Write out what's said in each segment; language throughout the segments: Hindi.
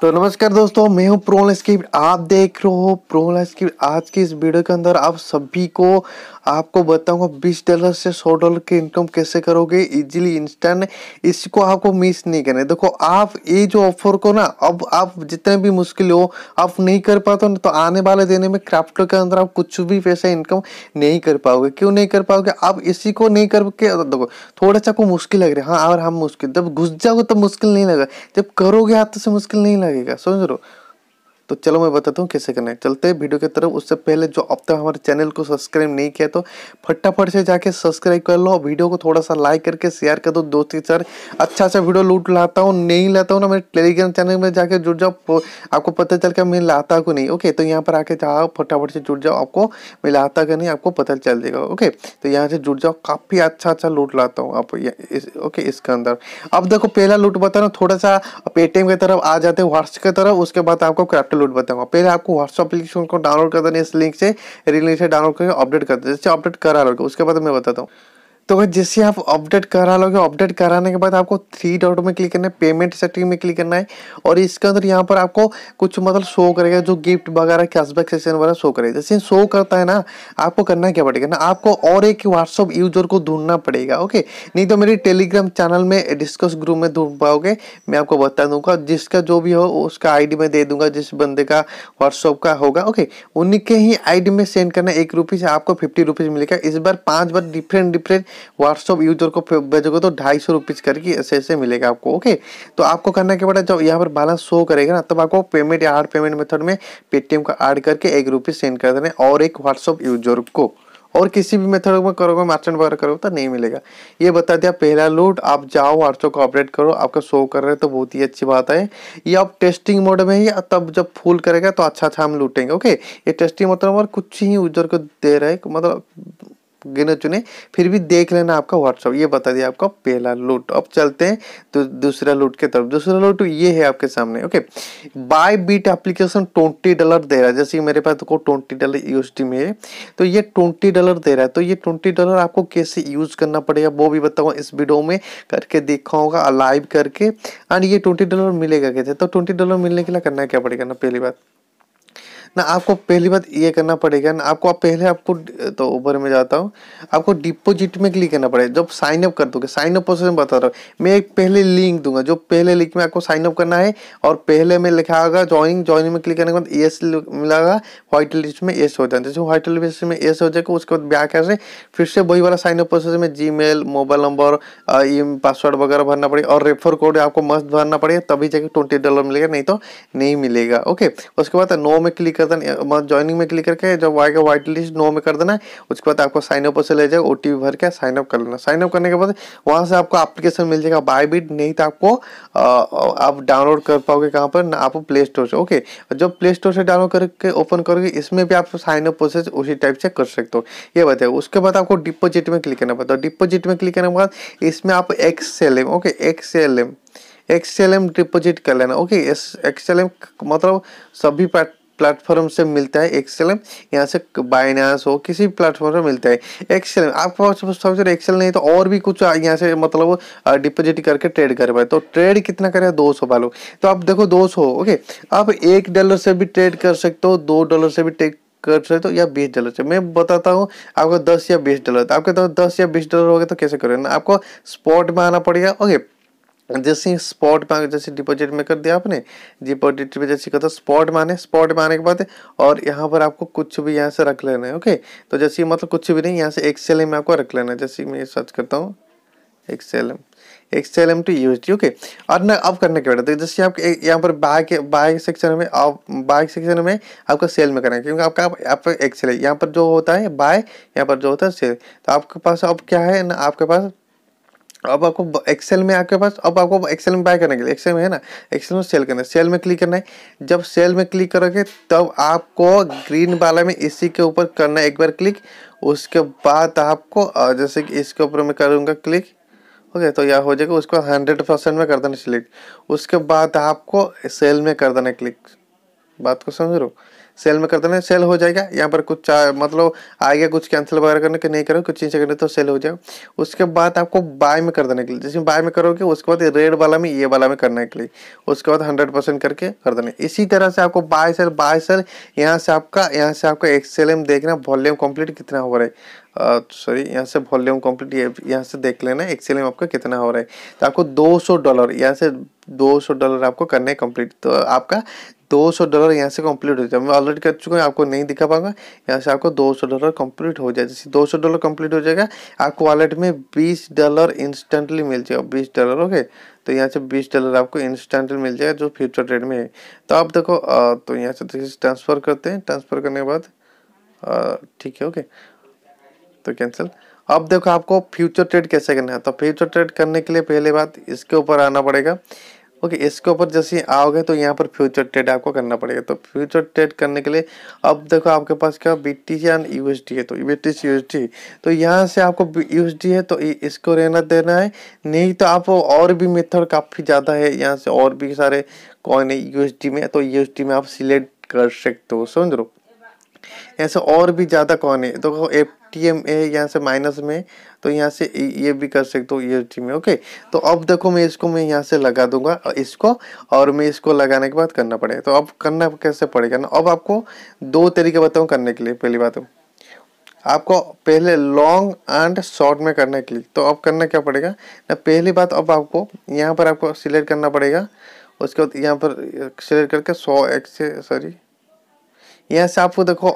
तो नमस्कार दोस्तों मैं हूँ प्रोल स्क्रिप्ट आप देख रहे हो प्रोल स्क्रिप्ट आज की इस वीडियो के अंदर आप सभी को आपको बताऊंगा 20 डॉलर से 100 डॉलर की इनकम कैसे करोगे इजीली इंस्टेंट इसको आपको मिस नहीं करना देखो आप ये जो ऑफर को ना अब आप जितने भी मुश्किल हो आप नहीं कर पाते हो तो आने वाले देने में क्राफ्ट के अंदर आप कुछ भी पैसा इनकम नहीं कर पाओगे क्यों नहीं कर पाओगे आप इसी को नहीं करके देखो थोड़ा सा आपको मुश्किल लग रहा है हाँ और हम मुश्किल जब घुस जाओगे तब मुश्किल नहीं लगा जब करोगे हाथ से मुश्किल नहीं 投げがそれぞれ तो चलो मैं बताता हूँ कैसे करना है चलते हैं वीडियो की तरफ उससे पहले जो अब तक हमारे चैनल को सब्सक्राइब नहीं किया तो फटाफट से जाके सब्सक्राइब कर लो वीडियो को थोड़ा सा लाइक करके शेयर कर दो दोस्त तीन चार अच्छा अच्छा वीडियो लूट लाता हूँ नहीं लाता हूँ ना मेरे टेलीग्राम चैनल में जाके जुड़ जाओ आपको पता चल गया मैं लाता को नहीं ओके तो यहाँ पर आके जाओ फटाफट से जुड़ जाओ आपको मैं लाता का नहीं आपको पता चल जाएगा ओके तो यहाँ से जुड़ जाओ काफ़ी अच्छा अच्छा लूट लाता हूँ आप ओके इसके अंदर अब देखो पहला लूट बता रहा हूँ थोड़ा सा पेटीएम की तरफ आ जाते हैं व्हाट्सएप की तरफ उसके बाद आपको क्राफ्ट का लोड बताऊंगा पहले आपको व्हाट्सअप एप्लीकेशन को डाउनलोड कर देना इस लिंक से रिलिंक से डाउनलोड करके अपडेट कर देना जैसे अपडेट करा लोग उसके बाद मैं बताता हूँ तो जैसे आप अपडेट करा लोगे अपडेट कराने के बाद आपको थ्री डॉट में क्लिक करना है पेमेंट सेटिंग में क्लिक करना है और इसके अंदर यहाँ पर आपको कुछ मतलब शो करेगा जो गिफ्ट वगैरह कैशबैक सेशन वगैरह शो करेगा जैसे शो करता है ना आपको करना क्या पड़ेगा ना आपको और एक व्हाट्सअप यूजर को ढूंढना पड़ेगा ओके नहीं तो मेरे टेलीग्राम चैनल में डिस्कस ग्रुप में ढूंढ पाओगे मैं आपको बता दूंगा जिसका जो भी हो उसका आई मैं दे दूंगा जिस बंदे का व्हाट्सअप का होगा ओके उनके ही आई में सेंड करना एक रुपीज़ आपको फिफ्टी रुपीज़ मिलेगा इस बार पाँच बार डिफरेंट डिफरेंट व्हाट्सअप यूजर को भेजोगे तो ढाई सौ रुपीज़ करके ऐसे ऐसे मिलेगा आपको ओके तो आपको करना क्या पड़ा जब यहाँ पर बैलेंस शो करेगा ना तब आपको पेमेंट या हार्ड पेमेंट मेथड में पेटीएम का ऐड करके एक रुपीज़ सेंड कर देना और एक व्हाट्सअप यूजर को और किसी भी मेथड में करोगे मार्चेंट वगैरह करोगे तो नहीं मिलेगा ये बता दिया पहला लूट आप जाओ व्हाट्सअप को अपडेट करो आपका शो कर रहे तो बहुत ही अच्छी बात है ये आप टेस्टिंग मोड में ही तब जब फुल करेगा तो अच्छा अच्छा हम लूटेंगे ओके ये टेस्टिंग मतलब कुछ ही यूजर को दे रहे मतलब गिनो चुने फिर भी देख लेना आपका व्हाट्सअप ये बता दिया आपका पहला लूट अब चलते हैं तो दूसरा लूट के तरफ दूसरा लूट ये है आपके सामने okay Bybit application twenty dollar दे रहा है जैसे मेरे पास देखो ट्वेंटी डॉलर यूएसडी में है तो ये ट्वेंटी डॉलर दे रहा है तो ये ट्वेंटी डॉलर आपको कैसे यूज करना पड़ेगा वो भी बताऊँ इस वीडियो में करके देखा होगा लाइव करके एंड ये ट्वेंटी डॉलर मिलेगा कैसे तो ट्वेंटी डॉलर मिलने के लिए करना क्या पड़ेगा ना पहली बात ना आपको पहली बात ये करना पड़ेगा ना आपको आप पहले आपको तो ऊबर में जाता हूँ आपको डिपोजिट में क्लिक करना पड़ेगा जब साइन अप कर दोगे साइन अप प्रोसेस में बता रहा हूँ मैं एक पहले लिंक दूंगा जो पहले लिंक में आपको साइन अप करना है और पहले में लिखा होगा ज्वाइनिंग ज्वाइनिंग में क्लिक करने के बाद एस मिलागा व्हाइट लिस्ट में एस हो जाए जैसे व्हाइट लिस्ट में एस हो जाएगा उसके बाद ब्याह कर फिर से वही वाला साइन प्रोसेस में जी मोबाइल नंबर पासवर्ड वगैरह भरना पड़ेगा और रेफर कोड आपको मस्त भरना पड़ेगा तभी जाके ट्वेंटी डॉलर मिलेगा नहीं तो नहीं मिलेगा ओके उसके बाद नो में क्लिक कर देना ज्वाइनिंग में क्लिक करके जब आएगा व्हाइट लिस्ट नो में कर देना है उसके बाद आपको साइन अप से ले जाएगा ओ भर के साइन अप कर लेना साइन अप करने के बाद वहाँ से आपको एप्लीकेशन मिल जाएगा बाय बायबिट नहीं तो आपको आप डाउनलोड कर पाओगे कहाँ पर ना आप प्ले स्टोर से ओके जब प्ले स्टोर से डाउनलोड करके ओपन करोगे इसमें भी आप साइन अप प्रोसेस उसी टाइप से कर सकते हो ये बताइए उसके बाद आपको डिपोजिट में क्लिक करना पड़ता है डिपोजिट में क्लिक करने के बाद इसमें आप X L M okay X L M X L M deposit कर लेना ओके एक्स एल एम मतलब सभी पार्ट प्लेटफॉर्म से मिलता है एक्सेल यहाँ से बाइनास हो किसी भी प्लेटफॉर्म से मिलता है एक्सेल आपके पास एक्सेल नहीं तो और भी कुछ यहाँ से मतलब डिपोजिट करके ट्रेड कर पाए तो ट्रेड कितना करेगा दो सौ वालों तो आप देखो दो सौ ओके आप एक डॉलर से भी ट्रेड कर सकते हो दो डॉलर से भी ट्रेड कर सकते हो या बीस डॉलर से मैं बताता हूँ आपको दस या बीस डॉलर आपके तो दस या बीस डॉलर होगा तो कैसे करें आपको स्पॉट में आना पड़ेगा ओके जैसे ही स्पॉट मांगे जैसे डिपॉजिट में कर दिया आपने डिपॉजिट में जैसे कहता स्पॉट माने स्पॉट माने के बाद और यहाँ पर आपको कुछ भी यहाँ से रख लेना है ओके तो जैसे मतलब कुछ भी नहीं यहाँ से एक्सेल एम आपको रख लेना है जैसे मैं ये सर्च करता हूँ XL M XL M to use okay और ना अब करने के बाद जैसे आप यहाँ पर बाइक बाइक सेक्शन में आप बाइक सेक्शन में आपका सेल में करना है क्योंकि आपका आपका एक्सेल है यहाँ पर जो होता है बाय यहाँ पर जो होता है सेल तो आपके पास अब क्या है ना आपके पास अब आपको एक्सेल में आपके पास अब आपको एक्सेल में बाय करने के लिए एक्सेल में है ना एक्सेल में सेल करना है सेल में क्लिक करना है जब सेल में क्लिक करोगे तब आपको ग्रीन वाला में इसी के ऊपर करना है एक बार क्लिक उसके बाद आपको जैसे कि इसके ऊपर मैं करूँगा क्लिक ओके तो यह हो जाएगा उसको हंड्रेड परसेंट में कर देना सिलेक्ट उसके बाद आपको सेल में कर देना क्लिक बात को समझ रहे हो सेल में कर देना सेल हो जाएगा यहाँ पर कुछ मतलब आएगा कुछ कैंसिल वगैरह करने के नहीं करो कुछ चीज़ें करने तो सेल हो जाएगा उसके बाद आपको बाय में कर देने के लिए जैसे बाय में करोगे उसके बाद रेड वाला में ये वाला में करने के लिए उसके बाद हंड्रेड परसेंट करके कर देना इसी तरह से आपको बाय सेल बाय सेल यहाँ से आपका यहाँ से आपका एक्सेल में देखना वॉल्यूम कम्प्लीट कितना हो रहा है सॉरी यहाँ से वॉल्यूम कंप्लीट यहाँ से देख लेना एक्सेल में आपका कितना हो रहा है तो आपको 200 डॉलर यहाँ से 200 डॉलर आपको करने है कम्प्लीट तो आपका 200 डॉलर यहाँ से कंप्लीट हो जाए मैं ऑलरेडी कर चुका हूँ आपको नहीं दिखा पाऊंगा यहाँ से आपको 200 डॉलर कंप्लीट हो जाए जैसे 200 डॉलर कंप्लीट हो जाएगा आपको वॉलेट में 20 डॉलर इंस्टेंटली मिल जाएगा 20 डॉलर ओके तो यहाँ से 20 डॉलर आपको इंस्टेंटली मिल जाएगा जो फ्यूचर ट्रेड में है तो आप देखो तो यहाँ से ट्रांसफ़र तो करते हैं ट्रांसफ़र करने के बाद ठीक है ओके तो कैंसिल अब देखो आपको फ्यूचर ट्रेड कैसे करना है तो फ्यूचर ट्रेड करने के लिए पहले बात इसके ऊपर आना पड़ेगा ओके okay, इसके ऊपर जैसे आओगे तो यहाँ पर फ्यूचर ट्रेड आपको करना पड़ेगा तो फ्यूचर ट्रेड करने के लिए अब देखो आपके पास क्या B T C and U है तो बी टी सी यू तो यहाँ से आपको यू है तो इसको रहना देना है नहीं तो आप और भी मेथड काफ़ी ज़्यादा है यहाँ से और भी सारे कॉइन है यू में तो यू में आप सिलेक्ट कर सकते हो समझ लो यहाँ से और भी ज़्यादा कौन है तो एफ टी एम ए यहाँ से माइनस में तो यहाँ से ये भी कर सकते हो ये टी में ओके तो अब देखो मैं इसको मैं यहाँ से लगा दूंगा इसको और मैं इसको लगाने के बाद करना पड़ेगा तो अब करना कैसे पड़ेगा ना अब आपको दो तरीके बताऊँ करने के लिए पहली बात तो। आपको पहले लॉन्ग एंड शॉर्ट में करने के लिए तो अब करना क्या पड़ेगा ना पहली बात अब आपको यहाँ पर आपको सिलेक्ट करना पड़ेगा उसके बाद यहाँ पर सिलेक्ट करके सौ एक्स सॉरी यहाँ से आपको देखो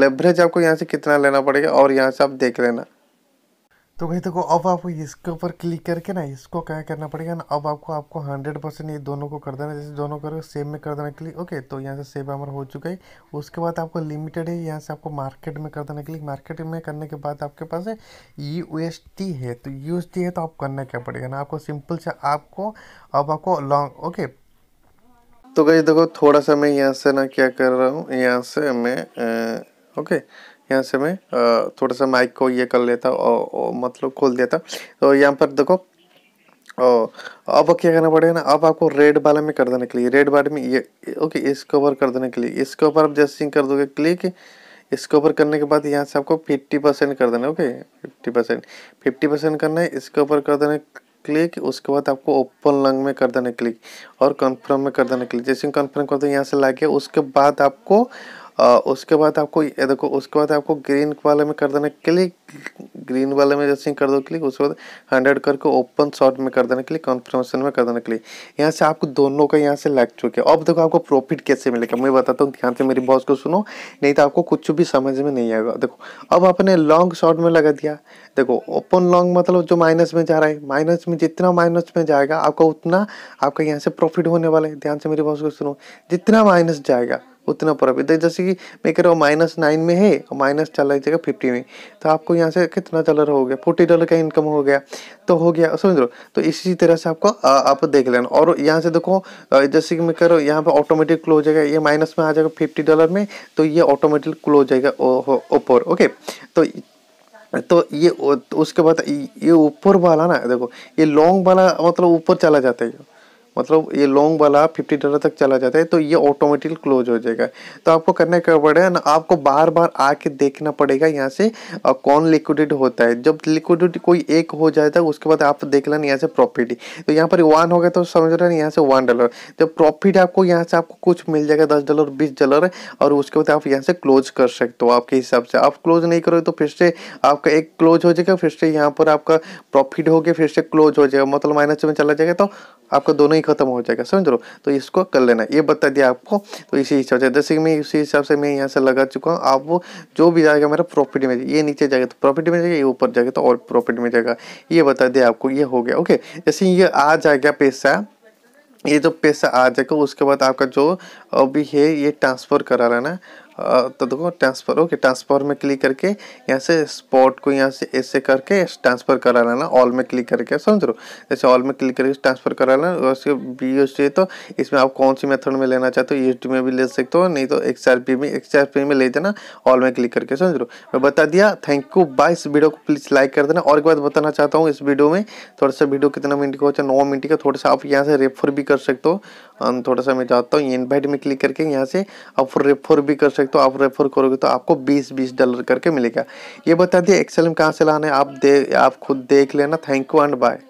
लेवरेज आपको यहाँ से कितना लेना पड़ेगा और यहाँ से आप देख लेना तो भाई देखो अब आपको इसके ऊपर क्लिक करके ना इसको क्या करना पड़ेगा ना अब आपको आपको हंड्रेड परसेंट ये दोनों को कर देना जैसे दोनों करो सेम में कर देना क्लिक ओके तो यहाँ से सेव हमारा हो चुका है उसके बाद आपको लिमिटेड है यहाँ से आपको मार्केट में कर देना क्लिक मार्केट में करने के बाद आपके पास है यू है तो यू है तो आप करना क्या पड़ेगा ना आपको सिंपल से आपको अब आपको लॉन्ग ओके तो गई देखो थोड़ा सा मैं यहाँ से ना क्या कर रहा हूँ यहाँ से मैं ओके यहाँ से मैं थोड़ा सा माइक को ये कर लेता और मतलब खोल देता तो यहाँ पर देखो ओ अब क्या करना पड़ेगा ना अब आपको रेड वाले में कर देने के लिए रेड वाले में ये ओके इसके ऊपर कर देने के लिए इसके ऊपर आप जैसे कर दोगे क्लिक इसके ऊपर करने के बाद यहाँ से आपको फिफ्टी परसेंट कर देना okay fifty percent fifty percent करना है इसके ऊपर कर देना क्लिक उसके बाद आपको ओपन लंग में कर देना क्लिक और कन्फर्म में कर देना क्लिक जैसे कन्फर्म कर दो यहाँ से लाके उसके बाद आपको उसके बाद आपको ये देखो उसके बाद आपको ग्रीन वाले में कर देना क्लिक ग्रीन वाले में जैसे कर दो क्लिक उसके बाद हंड्रेड करके ओपन शॉट में कर देना क्लिक कॉन्फर्मेशन में कर देना क्लिक यहाँ से आपको दोनों का यहाँ से लग चुके अब देखो आपको प्रॉफिट कैसे मिलेगा मैं बताता हूँ ध्यान से मेरी बॉस को सुनो नहीं तो आपको कुछ भी समझ में नहीं आएगा देखो अब आपने लॉन्ग शॉर्ट में लगा दिया देखो ओपन लॉन्ग मतलब जो माइनस में जा रहा है माइनस में जितना माइनस में जाएगा आपका उतना आपका यहाँ से प्रॉफिट होने वाला है ध्यान से मेरी बॉस को सुनो जितना माइनस जाएगा उतना प्रॉफिट इधर जैसे कि मैं कह रहा हूँ माइनस नाइन में है और माइनस चल रहा जगह फिफ्टी में तो आपको यहाँ से कितना डॉलर हो गया फोर्टी डॉलर का इनकम हो गया तो हो गया समझ लो तो इसी तरह से आपको आ, आप देख लेना और यहाँ से देखो जैसे कि मैं कह रहा हूँ यहाँ पर ऑटोमेटिक क्लोज जाएगा ये माइनस में आ जाएगा फिफ्टी डॉलर में तो ये ऑटोमेटिक क्लोज जाएगा ऊपर ओके तो तो ये तो उसके बाद ये ऊपर वाला ना देखो ये लॉन्ग वाला मतलब ऊपर चला जाता है मतलब ये लॉन्ग वाला फिफ्टी डॉलर तक चला जाता है तो ये ऑटोमेटिकली क्लोज हो जाएगा तो आपको करना क्या पड़ेगा ना आपको बार बार आके देखना पड़ेगा यहाँ से कौन लिक्विडिट होता है जब लिक्विडिटी कोई एक हो जाता है उसके बाद आप देख लेना यहाँ से प्रॉफिट तो यहाँ पर वन हो गया तो समझ रहे यहाँ से वन डॉलर जब प्रॉफिट आपको यहाँ से आपको कुछ मिल जाएगा दस डॉलर बीस डॉलर और उसके बाद आप यहाँ से क्लोज कर सकते हो आपके हिसाब से आप क्लोज नहीं करोगे तो फिर से आपका एक क्लोज हो जाएगा फिर से यहाँ पर आपका प्रॉफिट हो गया फिर से क्लोज हो जाएगा मतलब माइनस में चला जाएगा तो आपका दोनों ही खत्म हो जाएगा समझ लो तो इसको कर लेना ये बता दिया आपको तो इसी हिसाब से जैसे कि मैं इसी हिसाब से मैं यहाँ से लगा चुका हूँ आप वो जो भी जाएगा मेरा प्रॉफिट में ये नीचे जाएगा तो प्रॉफिट में जाएगा ये ऊपर जाएगा तो और प्रॉफिट में जाएगा ये बता दिया आपको ये हो गया ओके जैसे ये आ जाएगा पैसा ये जो पैसा आ जाएगा उसके बाद आपका जो अभी है ये ट्रांसफ़र करा रहा है ना तो देखो ट्रांसफ़र ओके ट्रांसफ़र में क्लिक करके यहाँ से स्पॉट को यहाँ से ऐसे करके ट्रांसफ़र करा लेना ऑल में क्लिक करके समझ रहे हो जैसे ऑल में क्लिक करके ट्रांसफ़र करा लेना उसके बी एस चाहिए तो इसमें आप कौन सी मेथड में लेना चाहते हो ई एस में भी ले सकते हो नहीं तो एक्स आर पी में एक्स आर पी में ले जाना ऑल में क्लिक करके समझ रहे हो मैं बता दिया थैंक यू बाय इस वीडियो को प्लीज़ लाइक कर देना और एक बात बताना चाहता हूँ इस वीडियो में थोड़ा सा वीडियो कितना मिनट का हो चाहे नौ मिनट का थोड़ा सा आप यहाँ से रेफर भी कर सकते हो थोड़ा सा मैं चाहता हूँ इन्वाइट में क्लिक करके यहाँ से आप रेफर भी कर सकते तक तो आप रेफर करोगे तो आपको 20-20 डॉलर करके मिलेगा ये बता दिए एक्सेल में कहाँ से लाना है आप दे आप खुद देख लेना थैंक यू एंड बाय